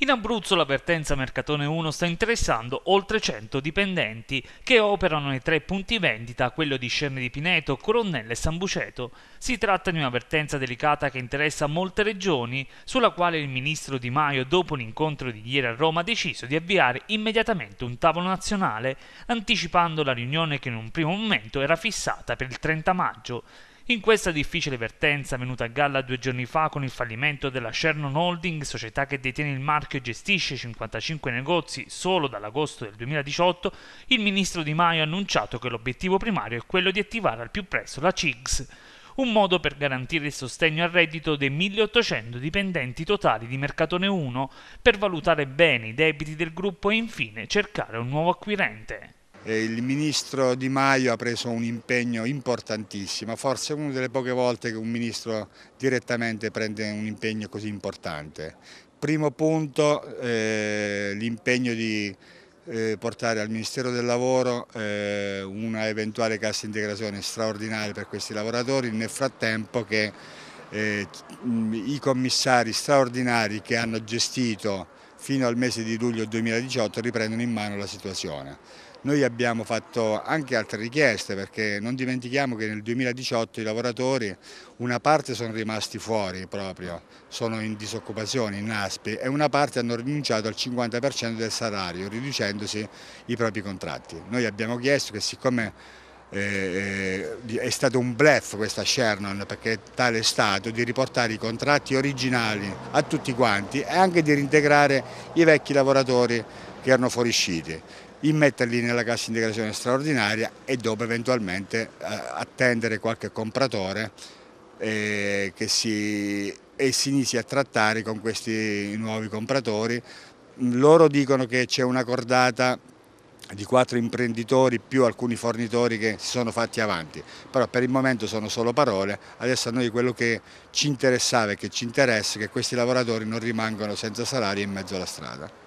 In Abruzzo la vertenza Mercatone 1 sta interessando oltre 100 dipendenti che operano nei tre punti vendita, quello di Scerne di Pineto, Coronelle e San Buceto. Si tratta di una vertenza delicata che interessa molte regioni, sulla quale il ministro Di Maio dopo l'incontro di ieri a Roma ha deciso di avviare immediatamente un tavolo nazionale, anticipando la riunione che in un primo momento era fissata per il 30 maggio. In questa difficile vertenza venuta a galla due giorni fa con il fallimento della Shernon Holding, società che detiene il marchio e gestisce 55 negozi solo dall'agosto del 2018, il ministro Di Maio ha annunciato che l'obiettivo primario è quello di attivare al più presto la CIGS, un modo per garantire il sostegno al reddito dei 1.800 dipendenti totali di Mercatone 1, per valutare bene i debiti del gruppo e infine cercare un nuovo acquirente. Eh, il ministro Di Maio ha preso un impegno importantissimo, forse una delle poche volte che un ministro direttamente prende un impegno così importante. Primo punto, eh, l'impegno di eh, portare al Ministero del Lavoro eh, una eventuale cassa integrazione straordinaria per questi lavoratori, nel frattempo che eh, i commissari straordinari che hanno gestito fino al mese di luglio 2018 riprendono in mano la situazione. Noi abbiamo fatto anche altre richieste perché non dimentichiamo che nel 2018 i lavoratori una parte sono rimasti fuori proprio, sono in disoccupazione, in ASPI e una parte hanno rinunciato al 50% del salario riducendosi i propri contratti. Noi abbiamo chiesto che siccome eh, eh, è stato un blef questa Shannon perché tale è stato di riportare i contratti originali a tutti quanti e anche di reintegrare i vecchi lavoratori che erano fuoriusciti immetterli nella cassa integrazione straordinaria e dopo eventualmente eh, attendere qualche compratore eh, che si, e si inizi a trattare con questi nuovi compratori. Loro dicono che c'è una cordata di quattro imprenditori più alcuni fornitori che si sono fatti avanti, però per il momento sono solo parole, adesso a noi quello che ci interessava e che ci interessa è che questi lavoratori non rimangano senza salari in mezzo alla strada.